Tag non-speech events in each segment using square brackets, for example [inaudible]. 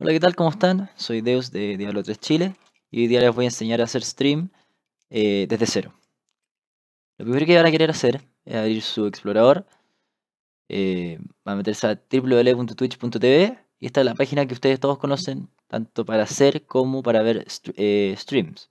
Hola, ¿qué tal? ¿Cómo están? Soy Deus de Diablo 3 Chile y hoy día les voy a enseñar a hacer stream eh, desde cero. Lo primero que van a querer hacer es abrir su explorador, eh, van a meterse a www.twitch.tv y esta es la página que ustedes todos conocen, tanto para hacer como para ver eh, streams.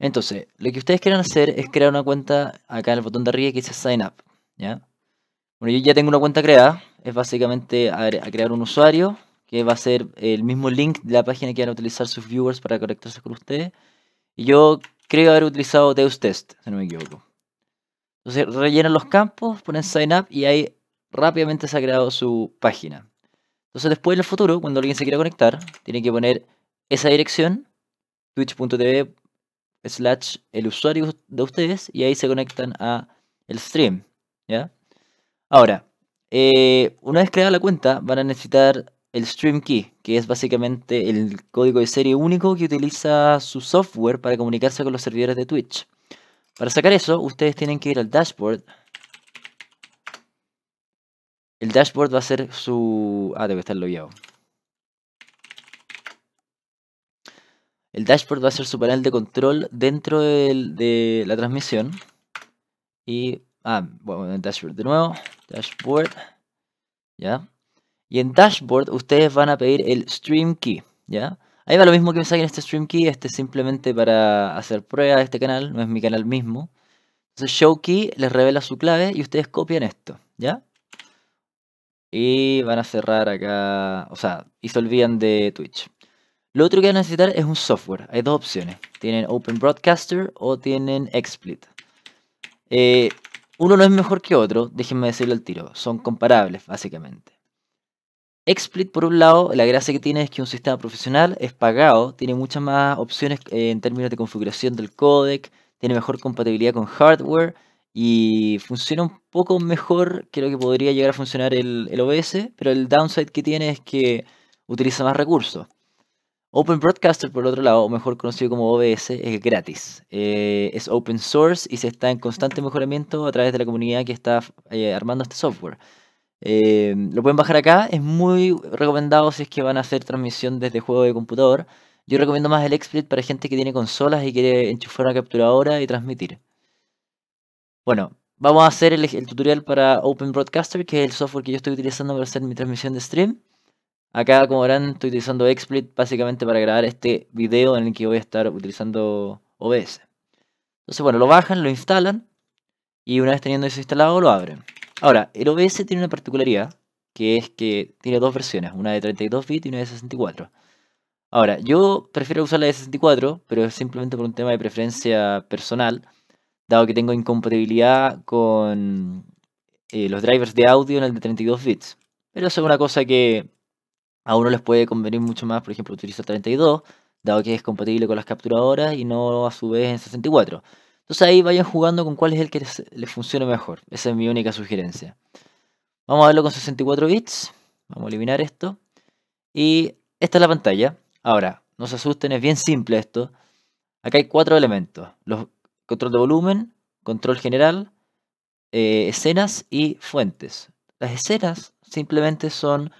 Entonces, lo que ustedes quieran hacer es crear una cuenta acá en el botón de arriba que dice Sign Up, Bueno, yo ya tengo una cuenta creada, es básicamente a crear un usuario que va a ser el mismo link de la página que van a utilizar sus viewers para conectarse con ustedes. Y yo creo haber utilizado Deus Test, si no me equivoco. Entonces rellenan los campos, ponen sign up y ahí rápidamente se ha creado su página. Entonces después en el futuro, cuando alguien se quiera conectar, tiene que poner esa dirección, twitch.tv slash el usuario de ustedes y ahí se conectan a el stream. ¿ya? Ahora, eh, una vez creada la cuenta, van a necesitar el Stream Key, que es básicamente el código de serie único que utiliza su software para comunicarse con los servidores de Twitch. Para sacar eso, ustedes tienen que ir al dashboard. El dashboard va a ser su... Ah, debe estar logueado. El dashboard va a ser su panel de control dentro de, la transmisión. Y... Ah, bueno, el dashboard de nuevo. Dashboard. Ya. Y en dashboard ustedes van a pedir el stream key, ¿ya? Ahí va lo mismo que me saquen este stream key, este es simplemente para hacer prueba de este canal, no es mi canal mismo. Entonces show key les revela su clave y ustedes copian esto, ¿ya? Y van a cerrar acá, o sea, y se olvidan de Twitch. Lo otro que van a necesitar es un software. Hay dos opciones. Tienen Open Broadcaster o tienen XSplit. Eh, uno no es mejor que otro, déjenme decirlo al tiro. Son comparables, básicamente. XSplit, por un lado, la gracia que tiene es que un sistema profesional es pagado, tiene muchas más opciones eh, en términos de configuración del codec, tiene mejor compatibilidad con hardware y funciona un poco mejor que lo que podría llegar a funcionar el, OBS, pero el downside que tiene es que utiliza más recursos. Open Broadcaster, por otro lado, o mejor conocido como OBS, es gratis. Eh, es open source y se está en constante mejoramiento a través de la comunidad que está eh, armando este software. Eh, lo pueden bajar acá, es muy recomendado si es que van a hacer transmisión desde juego de computador. Yo recomiendo más el XSplit para gente que tiene consolas y quiere enchufar una capturadora y transmitir. Bueno, vamos a hacer el, tutorial para Open Broadcaster, que es el software que yo estoy utilizando para hacer mi transmisión de stream. Acá, como verán, estoy utilizando XSplit básicamente para grabar este video en el que voy a estar utilizando OBS. Entonces, bueno, lo bajan, lo instalan y una vez teniendo eso instalado, lo abren. Ahora, el OBS tiene una particularidad, que es que tiene dos versiones, una de 32 bits y una de 64. Ahora, yo prefiero usar la de 64, pero es simplemente por un tema de preferencia personal, dado que tengo incompatibilidad con eh, los drivers de audio en el de 32 bits. Pero es una cosa que a uno les puede convenir mucho más, por ejemplo, utilizar 32, dado que es compatible con las capturadoras y no a su vez en 64. Entonces ahí vayan jugando con cuál es el que les, funcione mejor. Esa es mi única sugerencia. Vamos a verlo con 64 bits. Vamos a eliminar esto. Y esta es la pantalla. Ahora, no se asusten, es bien simple esto. Acá hay cuatro elementos. Los control de volumen, control general, eh, escenas y fuentes. Las escenas simplemente son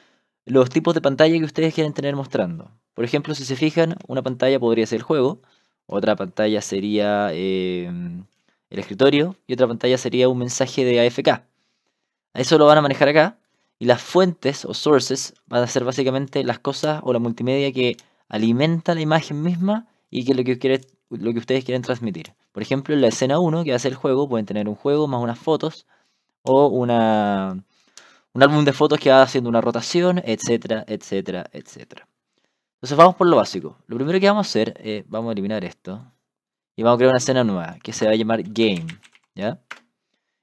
los tipos de pantalla que ustedes quieren tener mostrando. Por ejemplo, si se fijan, una pantalla podría ser el juego. Otra pantalla sería eh, el escritorio y otra pantalla sería un mensaje de AFK. Eso lo van a manejar acá. Y las fuentes o sources van a ser básicamente las cosas o la multimedia que alimenta la imagen misma y que es lo que, ustedes quieren transmitir. Por ejemplo, en la escena 1 que hace el juego, pueden tener un juego más unas fotos o un álbum de fotos que va haciendo una rotación, etcétera, etcétera, etcétera. Entonces vamos por lo básico. Lo primero que vamos a hacer, es eh, vamos a eliminar esto. Y vamos a crear una escena nueva, que se va a llamar Game. ¿Ya?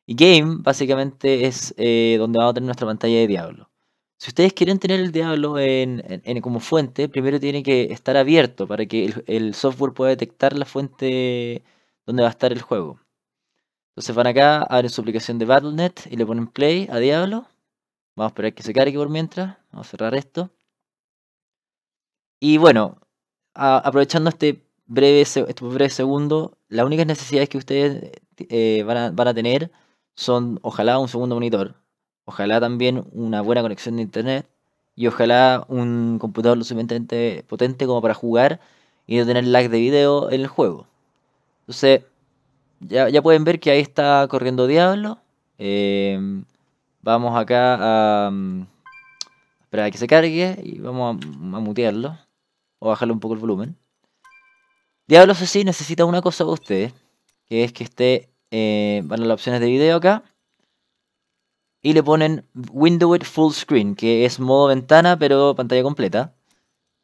Y Game básicamente es eh, donde vamos a tener nuestra pantalla de diablo. Si ustedes quieren tener el diablo en, como fuente, primero tiene que estar abierto para que el, software pueda detectar la fuente donde va a estar el juego. Entonces van acá, abren su aplicación de Battle.net y le ponen play a diablo. Vamos a esperar que se cargue por mientras. Vamos a cerrar esto. Y bueno, aprovechando este breve, este segundo, las únicas necesidades que ustedes eh, van, a, tener son ojalá un segundo monitor, ojalá también una buena conexión de internet y ojalá un computador lo suficientemente potente como para jugar y no tener lag de video en el juego. Entonces, ya, ya pueden ver que ahí está corriendo Diablo. Eh, vamos acá a... Mm, que se cargue y vamos a mutearlo o bajarle un poco el volumen. Diablos así necesita una cosa de ustedes, que es que esté, eh, van a las opciones de video acá, y le ponen Window Full Screen, que es modo ventana pero pantalla completa.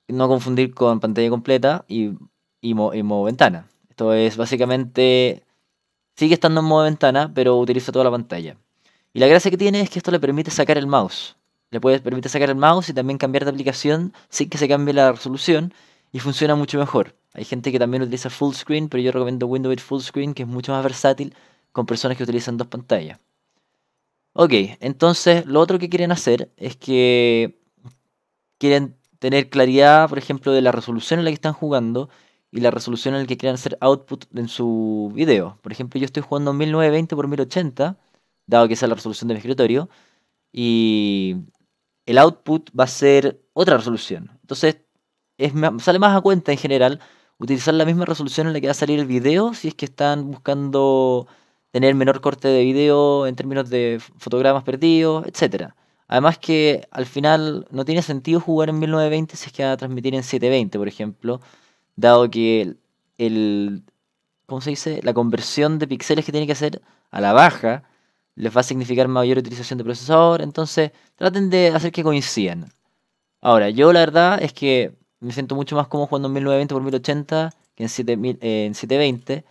No confundir con pantalla completa y modo ventana. Esto es básicamente, sigue estando en modo ventana, pero utiliza toda la pantalla. Y la gracia que tiene es que esto le permite sacar el mouse. Le puedes permite sacar el mouse y también cambiar de aplicación sin que se cambie la resolución y funciona mucho mejor. Hay gente que también utiliza full screen, pero yo recomiendo Windows full screen que es mucho más versátil con personas que utilizan dos pantallas. Ok, entonces lo otro que quieren hacer es que quieren tener claridad, por ejemplo, de la resolución en la que están jugando y la resolución en la que quieren hacer output en su video. Por ejemplo, yo estoy jugando 1920 x 1080, dado que esa es la resolución de escritorio, y el output va a ser otra resolución. Entonces, es, sale más a cuenta en general utilizar la misma resolución en la que va a salir el video si es que están buscando tener menor corte de video en términos de fotogramas perdidos, etc. Además que al final no tiene sentido jugar en 1920 si es que va a transmitir en 720, por ejemplo, dado que el ¿cómo se dice? La conversión de píxeles que tiene que hacer a la baja les va a significar mayor utilización de procesador, entonces traten de hacer que coincidan. Ahora, yo la verdad es que me siento mucho más cómodo jugando en 1920 por 1080 que en, eh, en 720,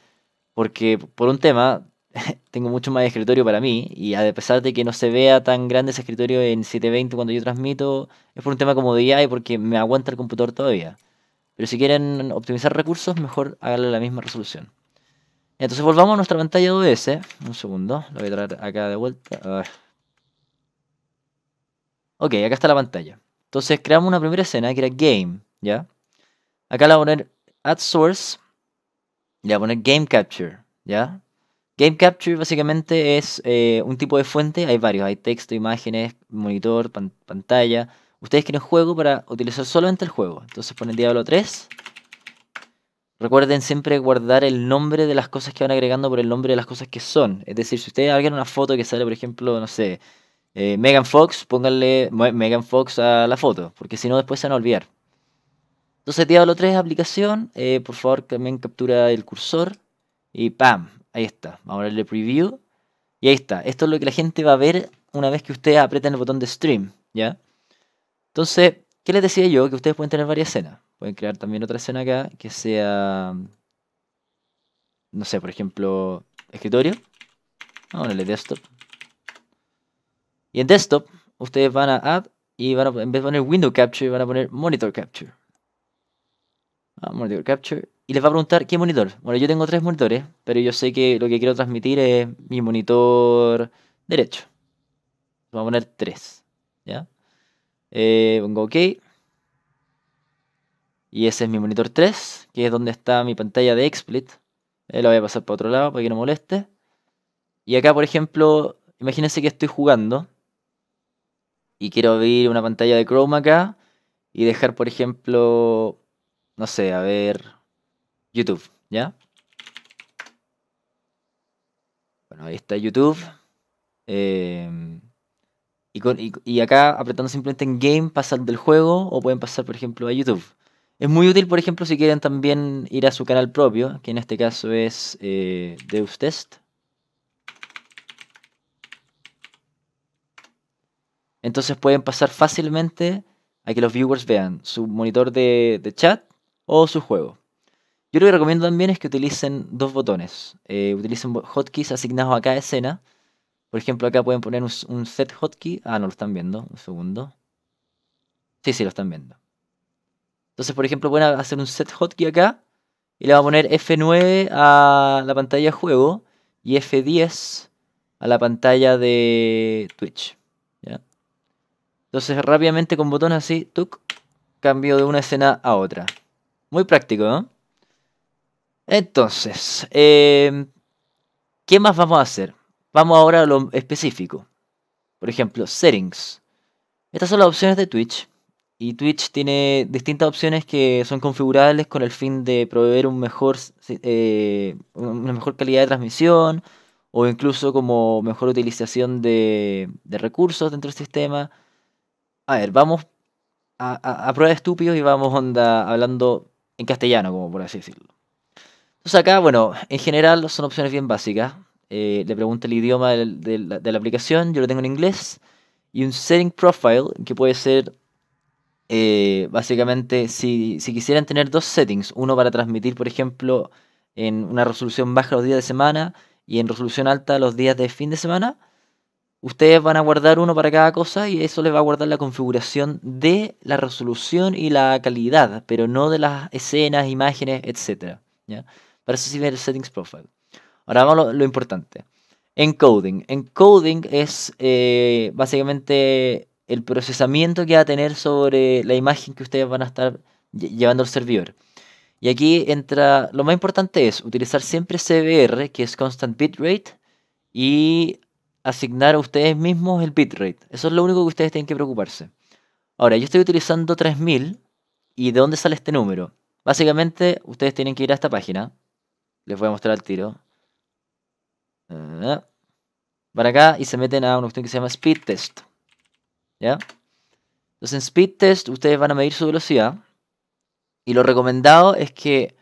porque por un tema, [laughs] tengo mucho más escritorio para mí, y a pesar de que no se vea tan grande ese escritorio en 720 cuando yo transmito, es por un tema como DI y porque me aguanta el computador todavía. Pero si quieren optimizar recursos, mejor háganle la misma resolución. Entonces volvamos a nuestra pantalla de OBS. Un segundo, lo voy a traer acá de vuelta. Ok, acá está la pantalla. Entonces creamos una primera escena que era Game, ¿ya? Acá la voy a poner Add Source. Ya voy a poner Game Capture, ¿ya? Game Capture básicamente es eh, un tipo de fuente, hay varios, hay texto, imágenes, monitor, pantalla. Ustedes quieren juego para utilizar solamente el juego. Entonces ponen Diablo 3 Recuerden siempre guardar el nombre de las cosas que van agregando por el nombre de las cosas que son. Es decir, si ustedes hagan una foto que sale, por ejemplo, no sé, eh, Megan Fox, pónganle Megan Fox a la foto, porque si no después se van a olvidar. Entonces, Diablo 3 aplicación, eh, por favor también captura el cursor y ¡pam! Ahí está. Vamos a darle preview y ahí está. Esto es lo que la gente va a ver una vez que ustedes aprieten el botón de stream, ¿ya? Entonces, ¿qué les decía yo? Que ustedes pueden tener varias escenas pueden crear también otra escena acá que sea, no sé, por ejemplo, escritorio. Vamos a ponerle desktop. Y en desktop, ustedes van a add y van a, en vez de poner window capture, van a poner monitor capture. Ah, monitor capture. Y les va a preguntar qué monitor. Bueno, yo tengo tres monitores, pero yo sé que lo que quiero transmitir es mi monitor derecho. Vamos a poner tres. ¿Ya? Eh, pongo OK. Y ese es mi monitor 3, que es donde está mi pantalla de XSplit. Eh, la voy a pasar para otro lado para que no moleste. Y acá, por ejemplo, imagínense que estoy jugando y quiero abrir una pantalla de Chrome acá y dejar, por ejemplo, no sé, a ver, YouTube, ¿ya? Bueno, ahí está YouTube. Em, y, acá apretando simplemente en Game pasar del juego o pueden pasar, por ejemplo, a YouTube. Es muy útil, por ejemplo, si quieren también ir a su canal propio, que en este caso es eh, DeusTest. Entonces pueden pasar fácilmente a que los viewers vean su monitor de, chat o su juego. Yo lo que recomiendo también es que utilicen dos botones. Eh, utilicen hotkeys asignados a cada escena. Por ejemplo, acá pueden poner un, un set hotkey. Ah, no lo están viendo. Un segundo. Sí, sí, lo están viendo. Entonces, por ejemplo, pueden hacer un set hotkey acá y le va a poner F9 a la pantalla de juego y F10 a la pantalla de Twitch. Entonces, rápidamente con botón así, cambio de una escena a otra. Muy práctico, ¿no? ¿eh? Entonces, em, ¿qué más vamos a hacer? Vamos ahora a lo específico. Por ejemplo, settings. Estas son las opciones de Twitch. Y Twitch tiene distintas opciones que son configurables con el fin de proveer un mejor, eh, una mejor calidad de transmisión o incluso como mejor utilización de, recursos dentro del sistema. A ver, vamos a, prueba de estúpidos y vamos onda hablando en castellano, como por así decirlo. Entonces acá, bueno, en general son opciones bien básicas. Eh, le pregunta el idioma de, la aplicación, yo lo tengo en inglés. Y un setting profile, que puede ser eh, básicamente, si, quisieran tener dos settings, uno para transmitir, por ejemplo, en una resolución baja los días de semana y en resolución alta los días de fin de semana, ustedes van a guardar uno para cada cosa y eso les va a guardar la configuración de la resolución y la calidad, pero no de las escenas, imágenes, etc. ¿ya? Para eso sirve el settings profile. Ahora vamos a lo, importante. Encoding. Encoding es eh, básicamente el procesamiento que va a tener sobre la imagen que ustedes van a estar llevando al servidor. Y aquí entra, lo más importante es utilizar siempre CBR, que es Constant Bitrate, y asignar a ustedes mismos el bitrate. Eso es lo único que ustedes tienen que preocuparse. Ahora, yo estoy utilizando 3000, ¿y de dónde sale este número? Básicamente, ustedes tienen que ir a esta página. Les voy a mostrar al tiro. Ah, van acá y se meten a una cuestión que se llama Speed Test. ¿ya? Entonces en speed test ustedes van a medir su velocidad y lo recomendado es que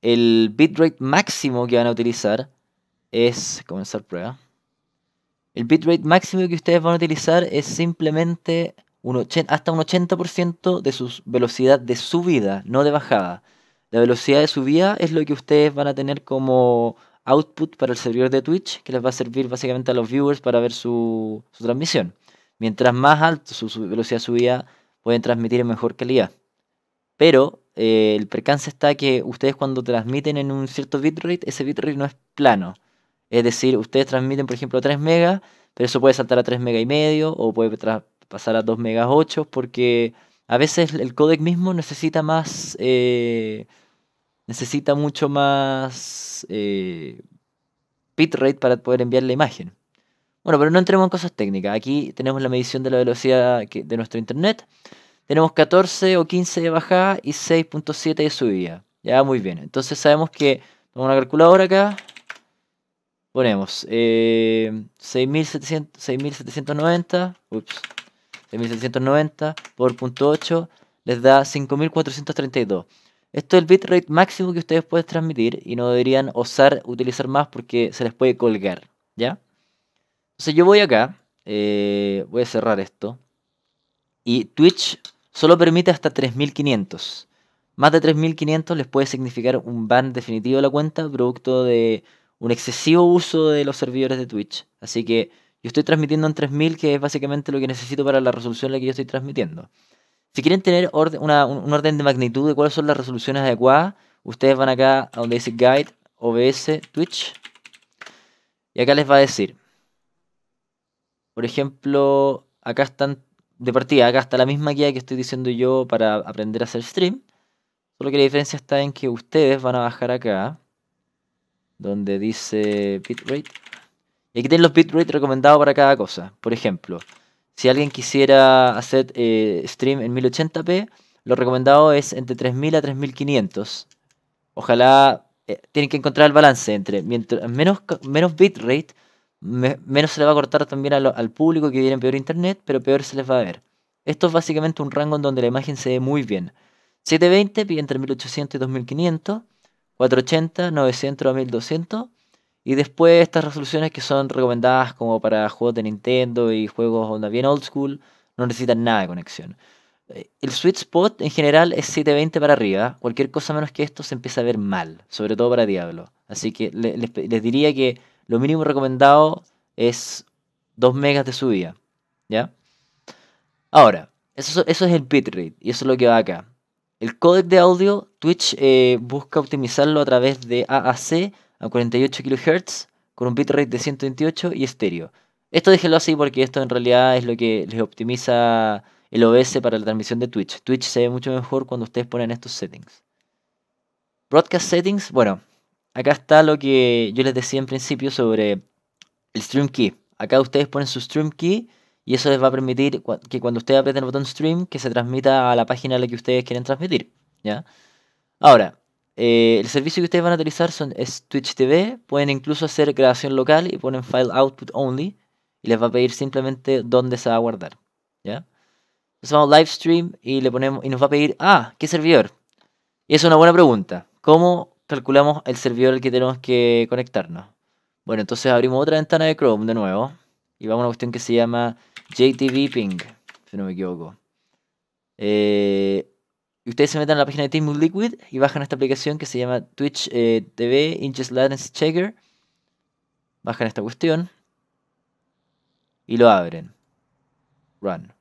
el bitrate máximo que van a utilizar es comenzar prueba. El bitrate máximo que ustedes van a utilizar es simplemente hasta un 80% de su velocidad de subida, no de bajada. La velocidad de subida es lo que ustedes van a tener como output para el servidor de Twitch, que les va a servir básicamente a los viewers para ver su transmisión. Mientras más alto su, velocidad subida, pueden transmitir en mejor calidad. Pero eh, el percance está que ustedes cuando transmiten en un cierto bitrate, ese bitrate no es plano. Es decir, ustedes transmiten, por ejemplo, 3 megas, pero eso puede saltar a 3 megas y medio o puede pasar a 2 megas 8 porque a veces el codec mismo necesita más... Eh, necesita mucho más eh, bitrate para poder enviar la imagen. Bueno, pero no entremos en cosas técnicas. Aquí tenemos la medición de la velocidad de nuestro internet. Tenemos 14 o 15 de bajada y 6.7 de subida. Ya, muy bien. Entonces sabemos que, con una calculadora acá, ponemos 6.790, eh, ups, 6.790 por .8 les da 5.432. Esto es el bitrate máximo que ustedes pueden transmitir y no deberían osar utilizar más porque se les puede colgar, ¿ya? Entonces yo voy acá, eh, voy a cerrar esto. Y Twitch solo permite hasta 3500. Más de 3500 les puede significar un ban definitivo de la cuenta, producto de un excesivo uso de los servidores de Twitch. Así que yo estoy transmitiendo en 3000, que es básicamente lo que necesito para la resolución en la que yo estoy transmitiendo. Si quieren tener un orden de magnitud de cuáles son las resoluciones adecuadas, ustedes van acá a donde dice Guide, OBS, Twitch. Y acá les va a decir por ejemplo, acá están de partida, acá está la misma guía que estoy diciendo yo para aprender a hacer stream. Solo que la diferencia está en que ustedes van a bajar acá, donde dice bitrate. Y aquí tienen los bitrate recomendados para cada cosa. Por ejemplo, si alguien quisiera hacer eh, stream en 1080p, lo recomendado es entre 3000 a 3500. Ojalá eh, tienen que encontrar el balance entre menos, menos bitrate, menos se le va a cortar también al público que viene peor internet, pero peor se les va a ver. Esto es básicamente un rango en donde la imagen se ve muy bien. 720 pide entre 1800 y 2500, 480, 900 a 1200, y después estas resoluciones que son recomendadas como para juegos de Nintendo y juegos onda bien old school, no necesitan nada de conexión. Eh, el sweet spot en general es 720 para arriba, cualquier cosa menos que esto se empieza a ver mal, sobre todo para Diablo. Así que les diría que lo mínimo recomendado es 2 megas de subida. ¿Ya? Ahora, eso, eso es el bitrate y eso es lo que va acá. El codec de audio, Twitch eh, busca optimizarlo a través de AAC a 48 kHz con un bitrate de 128 y estéreo. Esto déjenlo así porque esto en realidad es lo que les optimiza el OBS para la transmisión de Twitch. Twitch se ve mucho mejor cuando ustedes ponen estos settings. Broadcast settings, bueno, acá está lo que yo les decía en principio sobre el Stream Key. Acá ustedes ponen su Stream Key y eso les va a permitir que cuando ustedes aprieten el botón Stream, que se transmita a la página a la que ustedes quieren transmitir. ¿ya? Ahora, eh, el servicio que ustedes van a utilizar son, es Twitch TV. Pueden incluso hacer grabación local y ponen File Output Only y les va a pedir simplemente dónde se va a guardar. ¿ya? Entonces vamos a Live Stream y, le ponemos, y nos va a pedir, ah, ¿qué servidor? Y es una buena pregunta. ¿Cómo calculamos el servidor al que tenemos que conectarnos. Bueno, entonces abrimos otra ventana de Chrome de nuevo. Y vamos a una cuestión que se llama JTV Ping, si no me equivoco. Eh, y ustedes se meten a la página de Team Liquid y bajan esta aplicación que se llama Twitch eh, TV Inches Latency Checker. Bajan esta cuestión. Y lo abren. Run.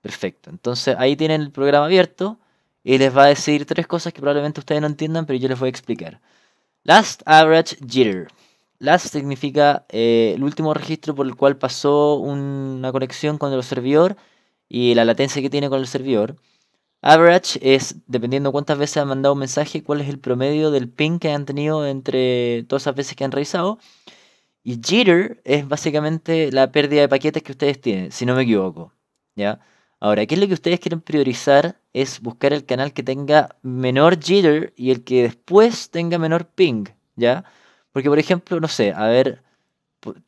Perfecto. Entonces ahí tienen el programa abierto y les va a decir tres cosas que probablemente ustedes no entiendan, pero yo les voy a explicar. Last Average Jitter. Last significa eh, el último registro por el cual pasó una conexión con el servidor y la latencia que tiene con el servidor. Average es, dependiendo cuántas veces han mandado un mensaje, cuál es el promedio del ping que han tenido entre todas las veces que han revisado. Y jitter es básicamente la pérdida de paquetes que ustedes tienen, si no me equivoco. ¿ya? Ahora, ¿qué es lo que ustedes quieren priorizar es buscar el canal que tenga menor jitter y el que después tenga menor ping, ¿ya? Porque, por ejemplo, no sé, a ver,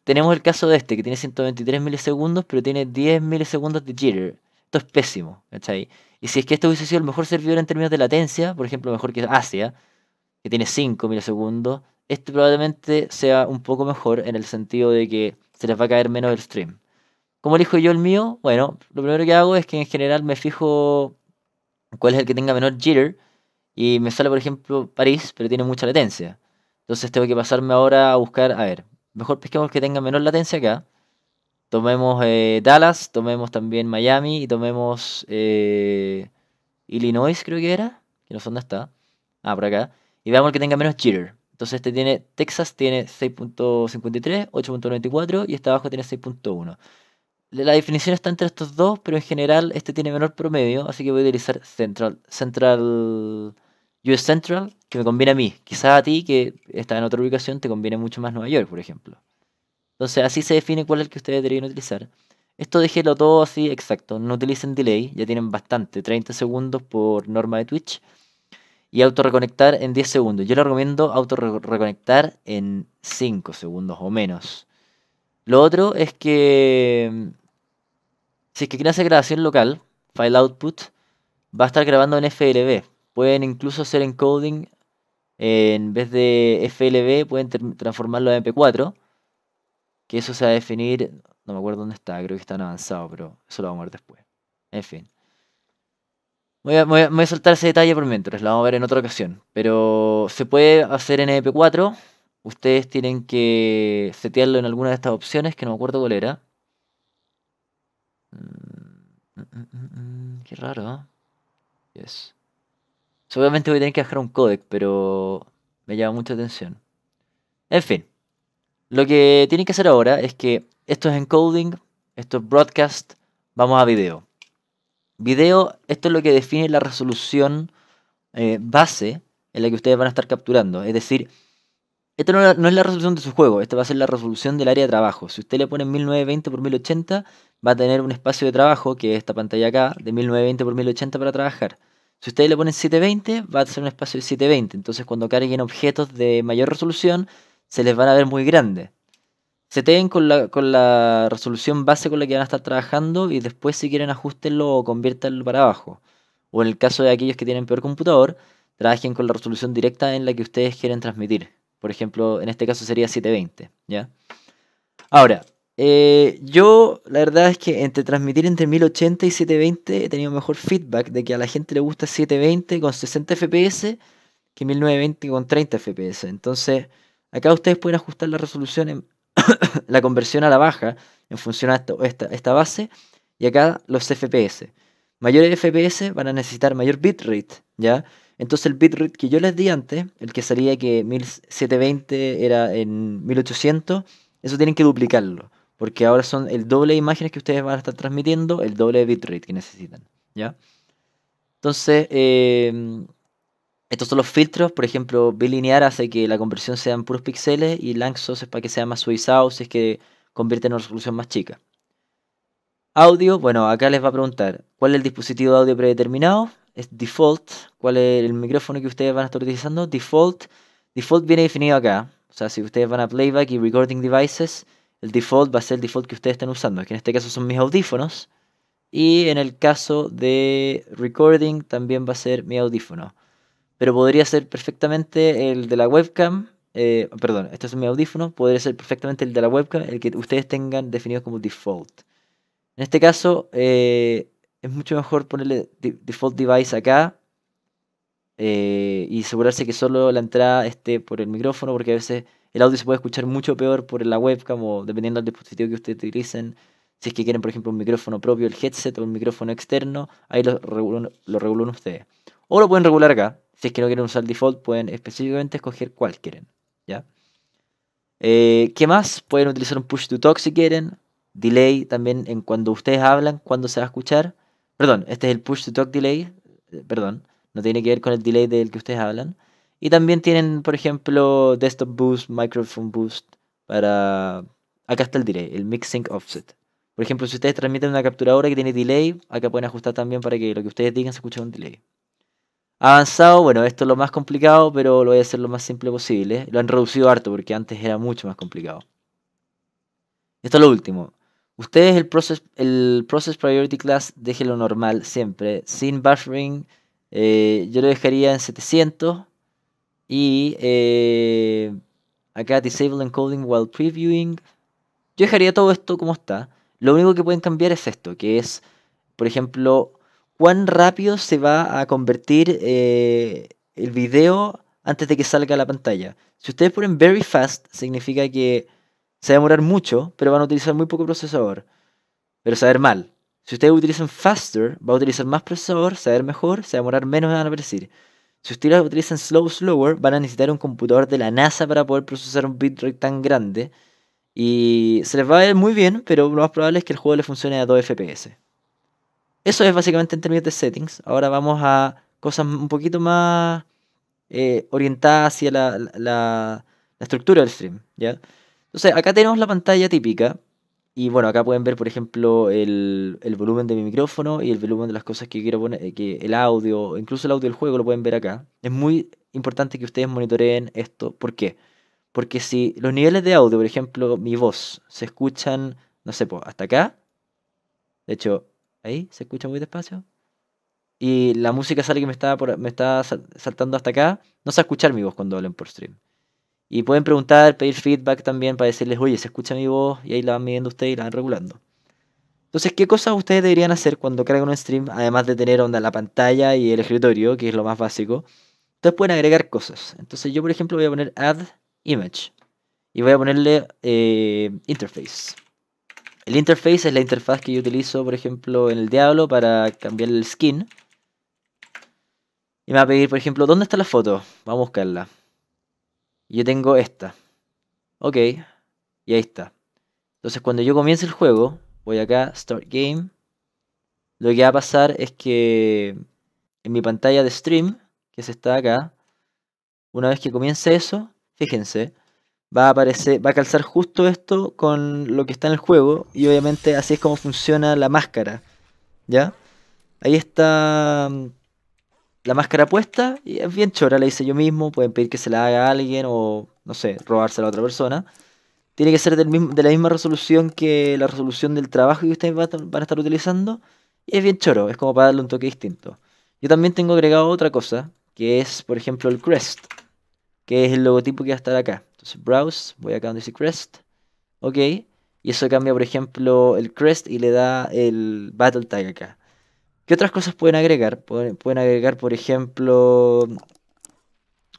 tenemos el caso de este que tiene 123 milisegundos, pero tiene 10 milisegundos de jitter. Esto es pésimo, ¿cachai? Y si es que este hubiese sido el mejor servidor en términos de latencia, por ejemplo, mejor que Asia, que tiene 5 milisegundos, este probablemente sea un poco mejor en el sentido de que se les va a caer menos el stream. ¿Cómo elijo yo el mío? Bueno, lo primero que hago es que en general me fijo cuál es el que tenga menor jitter. Y me sale, por ejemplo, París, pero tiene mucha latencia. Entonces tengo que pasarme ahora a buscar, a ver, mejor pesquemos el que tenga menor latencia acá. Tomemos eh, Dallas, tomemos también Miami y tomemos eh, Illinois, creo que era. Que no sé dónde está. Ah, por acá. Y veamos el que tenga menos jitter. Entonces este tiene, Texas tiene 6.53, 8.94 y este abajo tiene 6.1. La definición está entre estos dos, pero en general este tiene menor promedio, así que voy a utilizar Central, Central US Central, que me conviene a mí. Quizás a ti, que estás en otra ubicación, te conviene mucho más Nueva York, por ejemplo. Entonces así se define cuál es el que ustedes deberían utilizar. Esto déjelo todo así exacto, no utilicen delay, ya tienen bastante, 30 segundos por norma de Twitch. Y autorreconectar en 10 segundos. Yo le recomiendo autorreconectar en 5 segundos o menos. Lo otro es que si es que quieren hacer grabación local, file output va a estar grabando en FLB Pueden incluso hacer encoding en vez de FLB, pueden transformarlo en MP4. Que eso se va a definir, no me acuerdo dónde está, creo que está en avanzado, pero eso lo vamos a ver después. En fin. Voy a, voy ese detalle por mientras, lo vamos a ver en otra ocasión. Pero se puede hacer en MP4. Ustedes tienen que setearlo en alguna de estas opciones, que no me acuerdo cuál era. Mm, mm, mm, qué raro. Yes. Seguramente voy a tener que dejar un codec, pero me llama mucha atención. En fin, lo que tienen que hacer ahora es que esto es encoding, esto es broadcast, vamos a video. Video, esto es lo que define la resolución eh, base en la que ustedes van a estar capturando. Es decir, esto no, es la resolución de su juego, esta va a ser la resolución del área de trabajo. Si usted le pone 1920 x 1080, va a tener un espacio de trabajo, que es esta pantalla acá, de 1920 x 1080 para trabajar. Si ustedes le ponen 720, va a ser un espacio de 720. Entonces, cuando carguen objetos de mayor resolución, se les van a ver muy grandes. Se con la, con la resolución base con la que van a estar trabajando y después, si quieren, ajustenlo o conviértanlo para abajo. O en el caso de aquellos que tienen peor computador, trabajen con la resolución directa en la que ustedes quieren transmitir. Por ejemplo, en este caso sería 720. ¿ya? Ahora, eh, yo, la verdad es que entre transmitir entre 1080 y 720 he tenido mejor feedback de que a la gente le gusta 720 con 60 FPS que 1920 con 30 FPS. Entonces, acá ustedes pueden ajustar la resolución, en [coughs] la conversión a la baja en función a esta, esta base y acá los FPS. Mayores FPS van a necesitar mayor bitrate, ¿ya? Entonces el bitrate que yo les di antes, el que salía que 1720 era en 1800, eso tienen que duplicarlo porque ahora son el doble de imágenes que ustedes van a estar transmitiendo, el doble de bitrate que necesitan, ¿ya? Entonces, em, estos son los filtros, por ejemplo, bilinear hace que la conversión sea en puros píxeles y Langsos es para que sea más suavizado si es que convierte en una resolución más chica. Audio, bueno, acá les va a preguntar cuál es el dispositivo de audio predeterminado, es default, cuál es el micrófono que ustedes van a estar utilizando, default, default viene definido acá, o sea, si ustedes van a playback y recording devices, el default va a ser el default que ustedes estén usando, que en este caso son mis audífonos. Y en el caso de recording también va a ser mi audífono. Pero podría ser perfectamente el de la webcam. Eh, perdón, este es mi audífono. Podría ser perfectamente el de la webcam, el que ustedes tengan definido como default. En este caso, eh, es mucho mejor ponerle default device acá eh, y asegurarse que solo la entrada esté por el micrófono, porque a veces el audio se puede escuchar mucho peor por la webcam o dependiendo del dispositivo que ustedes utilicen. Si es que quieren, por ejemplo, un micrófono propio, el headset o un micrófono externo, ahí lo regulan, ustedes. O lo pueden regular acá. Si es que no quieren usar el default, pueden específicamente escoger cuál quieren. ¿ya? Eh, ¿Qué más? Pueden utilizar un push to talk si quieren. Delay también en cuando ustedes hablan, cuando se va a escuchar. Perdón, este es el push to talk delay. Eh, perdón, no tiene que ver con el delay del que ustedes hablan. Y también tienen, por ejemplo, Desktop Boost, Microphone Boost para... Acá está el delay, el Mixing Offset. Por ejemplo, si ustedes transmiten una capturadora que tiene delay, acá pueden ajustar también para que lo que ustedes digan se escuche con delay. Avanzado, bueno, esto es lo más complicado, pero lo voy a hacer lo más simple posible. Lo han reducido harto porque antes era mucho más complicado. Esto es lo último. Ustedes el process, el process Priority Class déjenlo normal siempre, sin buffering. Eh, yo lo dejaría en 700 y eh, acá disable encoding while previewing. Yo dejaría todo esto como está. Lo único que pueden cambiar es esto, que es, por ejemplo, cuán rápido se va a convertir eh, el video antes de que salga a la pantalla. Si ustedes ponen very fast, significa que se va a demorar mucho, pero van a utilizar muy poco procesador. Pero saber mal. Si ustedes utilizan faster, va a utilizar más procesador, saber mejor, se va a demorar menos, van a aparecer. Si ustedes utilizan Slow Slower, van a necesitar un computador de la NASA para poder procesar un bitrate tan grande. Y se les va a ver muy bien, pero lo más probable es que el juego le funcione a 2 FPS. Eso es básicamente en términos de settings. Ahora vamos a cosas un poquito más eh, orientadas hacia la, estructura del stream. ¿ya? Entonces, acá tenemos la pantalla típica, y bueno, acá pueden ver, por ejemplo, el, el, volumen de mi micrófono y el volumen de las cosas que quiero poner, eh, que el audio, incluso el audio del juego lo pueden ver acá. Es muy importante que ustedes monitoreen esto. ¿Por qué? Porque si los niveles de audio, por ejemplo, mi voz, se escuchan, no sé, pues, hasta acá. De hecho, ahí se escucha muy despacio. Y la música sale que me está, me está saltando hasta acá. No sé escuchar mi voz cuando hablen por stream. Y pueden preguntar, pedir feedback también para decirles, oye, se escucha mi voz y ahí la van midiendo ustedes y la van regulando. Entonces, ¿qué cosas ustedes deberían hacer cuando crean un stream? Además de tener onda la pantalla y el escritorio, que es lo más básico. Entonces pueden agregar cosas. Entonces, yo por ejemplo voy a poner add image. Y voy a ponerle eh, interface. El interface es la interfaz que yo utilizo, por ejemplo, en el Diablo para cambiar el skin. Y me va a pedir, por ejemplo, ¿dónde está la foto? Vamos a buscarla yo tengo esta. Ok. Y ahí está. Entonces cuando yo comience el juego, voy acá, Start Game. Lo que va a pasar es que en mi pantalla de stream, que es esta acá, una vez que comience eso, fíjense, va a aparecer, va a calzar justo esto con lo que está en el juego y obviamente así es como funciona la máscara, ¿ya? Ahí está la máscara puesta y es bien chora, la hice yo mismo, pueden pedir que se la haga alguien o, no sé, robársela a otra persona. Tiene que ser de la misma resolución que la resolución del trabajo que ustedes van a estar utilizando. Y es bien choro, es como para darle un toque distinto. Yo también tengo agregado otra cosa, que es, por ejemplo, el crest, que es el logotipo que va a estar acá. Entonces, browse, voy acá donde dice crest, ok, y eso cambia, por ejemplo, el crest y le da el battle tag acá. ¿Qué otras cosas pueden agregar? Pueden, agregar, por ejemplo,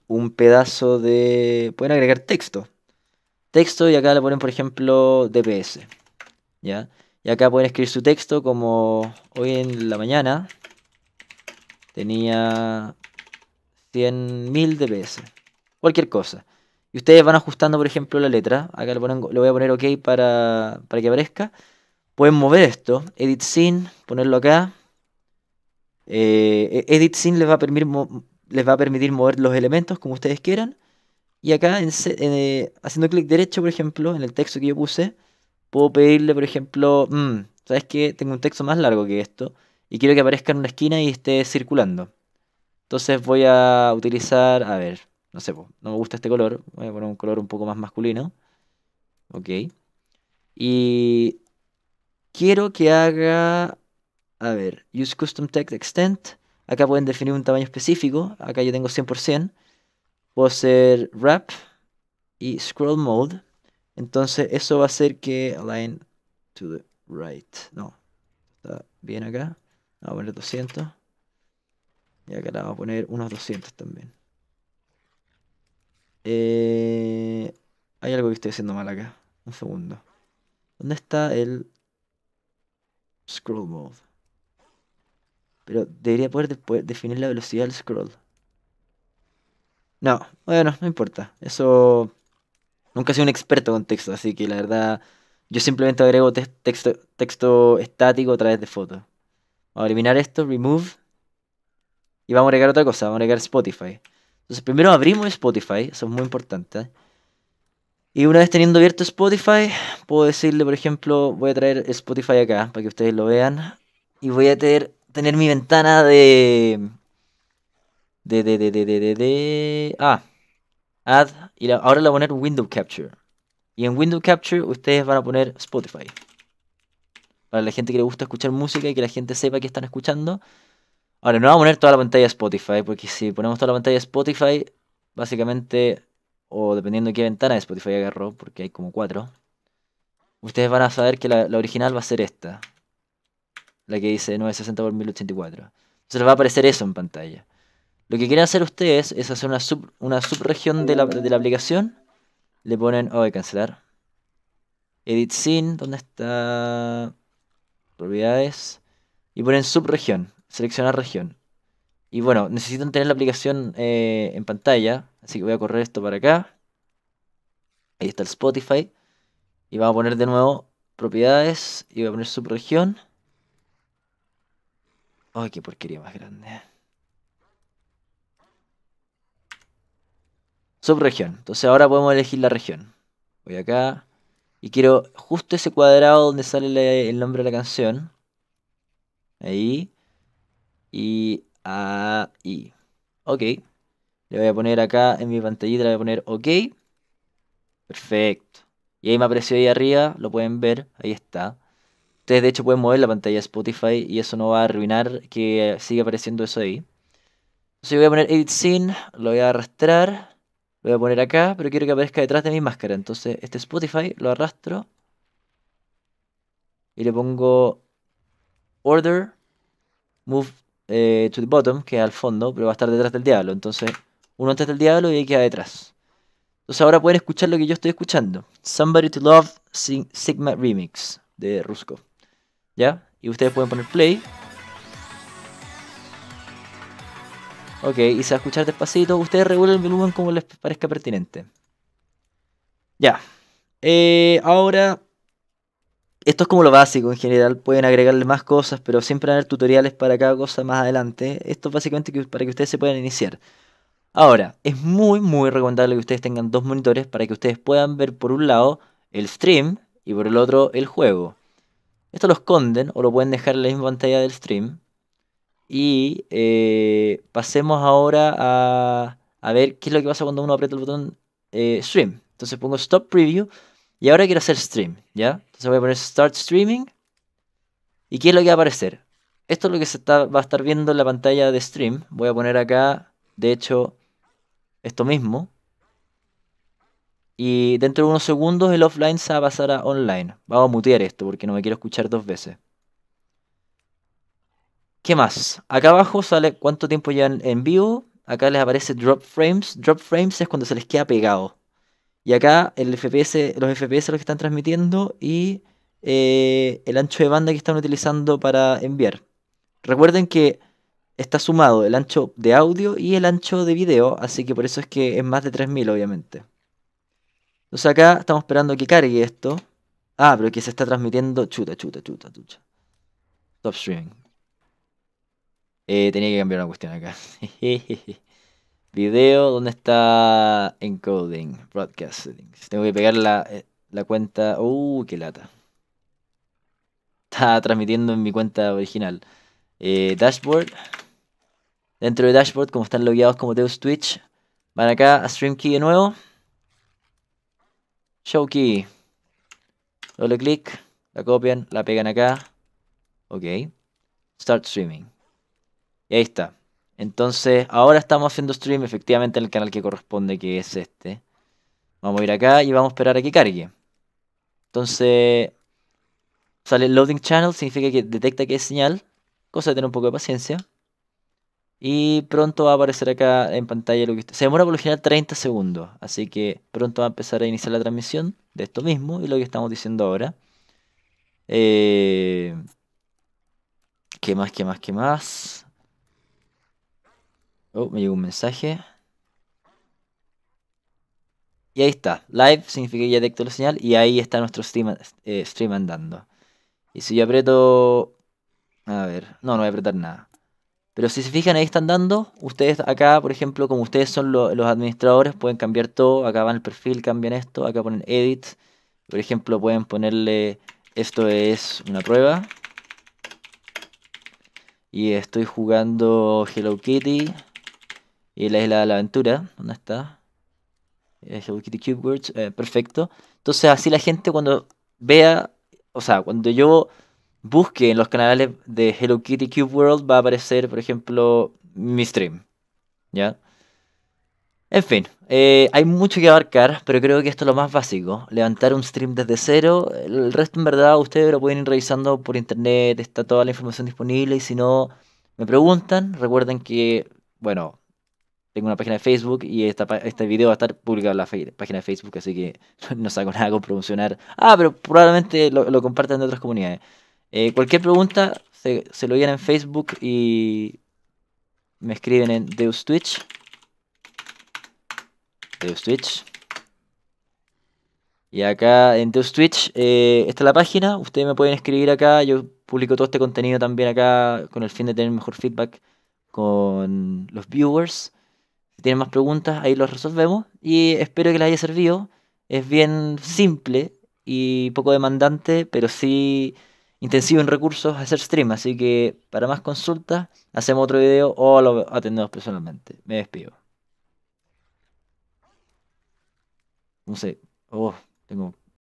un pedazo de... Pueden agregar texto. Texto y acá le ponen, por ejemplo, DPS. ¿Ya? Y acá pueden escribir su texto como hoy en la mañana tenía 100.000 DPS. Cualquier cosa. Y ustedes van ajustando, por ejemplo, la letra. Acá le, voy a poner OK para, para que aparezca. Pueden mover esto. Edit Scene, ponerlo acá. Eh, edit Scene les va, a permitir les va a permitir mover los elementos como ustedes quieran. Y acá, eh, haciendo clic derecho, por ejemplo, en el texto que yo puse, puedo pedirle, por ejemplo, mm, ¿sabes qué? Tengo un texto más largo que esto y quiero que aparezca en una esquina y esté circulando. Entonces voy a utilizar, a ver, no sé, no me gusta este color, voy a poner un color un poco más masculino. Ok. Y quiero que haga a ver, use custom text extent. Acá pueden definir un tamaño específico. Acá yo tengo 100%. Puedo hacer wrap y scroll mode. Entonces eso va a hacer que align to the right. No, está bien acá. Vamos a poner 200. Y acá le vamos a poner unos 200 también. Eh, hay algo que estoy haciendo mal acá. Un segundo. ¿Dónde está el scroll mode? Pero debería poder definir la velocidad del scroll. No, bueno, no importa. Eso... Nunca sido un experto con texto, así que la verdad... Yo simplemente agrego texto, texto estático a través de fotos. Vamos a eliminar esto, remove. Y vamos a agregar otra cosa, vamos a agregar Spotify. Entonces primero abrimos Spotify, eso es muy importante. Y una vez teniendo abierto Spotify, puedo decirle, por ejemplo, voy a traer Spotify acá para que ustedes lo vean. Y voy a tener tener mi ventana de... De, de, de, de, de, de, Ah, add, y ahora le voy a poner Window Capture. Y en Window Capture ustedes van a poner Spotify. Para la gente que le gusta escuchar música y que la gente sepa que están escuchando. Ahora, no voy a poner toda la pantalla Spotify, porque si ponemos toda la pantalla Spotify, básicamente, o dependiendo de qué ventana de Spotify agarró, porque hay como cuatro, ustedes van a saber que la original va a ser esta la que dice 960 por 1084. Entonces les va a aparecer eso en pantalla. Lo que quieren hacer ustedes es hacer una, una subregión de la, aplicación. Le ponen, oh, cancelar. Edit Scene, ¿dónde está? Propiedades. Y ponen subregión, seleccionar región. Y bueno, necesitan tener la aplicación eh, en pantalla. Así que voy a correr esto para acá. Ahí está el Spotify. Y vamos a poner de nuevo propiedades. Y voy a poner subregión. Ay, qué porquería más grande. Subregión. Entonces ahora podemos elegir la región. Voy acá. Y quiero justo ese cuadrado donde sale el nombre de la canción. Ahí. Y ahí. Ok. Le voy a poner acá en mi pantallita, le voy a poner OK. Perfecto. Y ahí me apareció ahí arriba, lo pueden ver, ahí está. Ustedes de hecho pueden mover la pantalla de Spotify y eso no va a arruinar que siga apareciendo eso ahí. Entonces voy a poner Edit Scene, lo voy a arrastrar, lo voy a poner acá, pero quiero que aparezca detrás de mi máscara. Entonces este Spotify lo arrastro y le pongo Order, Move eh, to the Bottom, que es al fondo, pero va a estar detrás del diablo. Entonces uno antes del diablo y ahí queda detrás. Entonces ahora pueden escuchar lo que yo estoy escuchando. Somebody to Love Sigma Remix de Rusko. ¿Ya? Y ustedes pueden poner play. Ok, y se va a escuchar despacito. Ustedes regulen el volumen como les parezca pertinente. Ya. Eh, ahora, esto es como lo básico en general. Pueden agregarle más cosas, pero siempre van a haber tutoriales para cada cosa más adelante. Esto es básicamente para que ustedes se puedan iniciar. Ahora, es muy, muy recomendable que ustedes tengan dos monitores para que ustedes puedan ver por un lado el stream y por el otro el juego. Esto lo esconden o lo pueden dejar en la misma pantalla del stream. Y eh, pasemos ahora a, ver qué es lo que pasa cuando uno aprieta el botón eh, Stream. Entonces pongo Stop Preview y ahora quiero hacer Stream, ¿ya? Entonces voy a poner Start Streaming. ¿Y qué es lo que va a aparecer? Esto es lo que se va a estar viendo en la pantalla de Stream. Voy a poner acá, de hecho, esto mismo. Y dentro de unos segundos el offline se va a pasar a online. Vamos a mutear esto porque no me quiero escuchar dos veces. ¿Qué más? Acá abajo sale cuánto tiempo llevan en vivo. Acá les aparece drop frames. Drop frames es cuando se les queda pegado. Y acá el FPS, los FPS los que están transmitiendo y eh, el ancho de banda que están utilizando para enviar. Recuerden que está sumado el ancho de audio y el ancho de video, así que por eso es que es más de 3000 obviamente. Entonces acá estamos esperando que cargue esto. Ah, pero que se está transmitiendo. Chuta, chuta, chuta, chuta. Stop streaming. Eh, tenía que cambiar una cuestión acá. [laughs] Video, ¿dónde está encoding? Broadcast settings. Tengo que pegar eh, la, cuenta. Uh, qué lata. Está transmitiendo en mi cuenta original. Eh, dashboard. Dentro de dashboard, como están logueados como Deus Twitch, van acá a Stream Key de nuevo. Show Showkey. Doble clic, la copian, la pegan acá. Ok. Start streaming. Y ahí está. Entonces, ahora estamos haciendo stream efectivamente en el canal que corresponde, que es este. Vamos a ir acá y vamos a esperar a que cargue. Entonces, sale loading channel, significa que detecta que es señal. Cosa de tener un poco de paciencia. Y pronto va a aparecer acá en pantalla lo que Se demora por lo general 30 segundos. Así que pronto va a empezar a iniciar la transmisión de esto mismo y lo que estamos diciendo ahora. Eh... ¿Qué más, qué más, qué más? Oh, me llegó un mensaje. Y ahí está. Live significa que ya detecto la señal y ahí está nuestro stream, eh, stream andando. Y si yo aprieto... A ver, no, no voy a apretar nada. Pero si se fijan, ahí están dando. Ustedes acá, por ejemplo, como ustedes son los administradores, pueden cambiar todo. Acá van el perfil, cambian esto. Acá ponen edit. Por ejemplo, pueden ponerle esto es una prueba. Y estoy jugando Hello Kitty. Y la isla de la aventura. ¿Dónde está? Eh, Hello Kitty Cube eh, perfecto. Entonces así la gente cuando vea, o sea, cuando yo busque en los canales de Hello Kitty Cube World va a aparecer, por ejemplo, mi stream. ¿Ya? En fin, eh, hay mucho que abarcar, pero creo que esto es lo más básico. Levantar un stream desde cero. El resto, en verdad, ustedes lo pueden ir revisando por internet. Está toda la información disponible. Y si no, me preguntan. Recuerden que, bueno, tengo una página de Facebook y este video va a estar publicado en la página de Facebook, así que [laughs] no saco nada con promocionar. Ah, pero probablemente lo, lo compartan de otras comunidades. Eh, cualquier pregunta, se, lo llegan en Facebook y me escriben en Deus Twitch. Y acá en Deus Twitch eh, está la página. Ustedes me pueden escribir acá. Yo publico todo este contenido también acá con el fin de tener mejor feedback con los viewers. Si tienen más preguntas, ahí los resolvemos. Y espero que les haya servido. Es bien simple y poco demandante, pero sí intensivo en recursos hacer stream, así que para más consultas hacemos otro video o lo atendemos personalmente. Me despido. No sé. Oh, tengo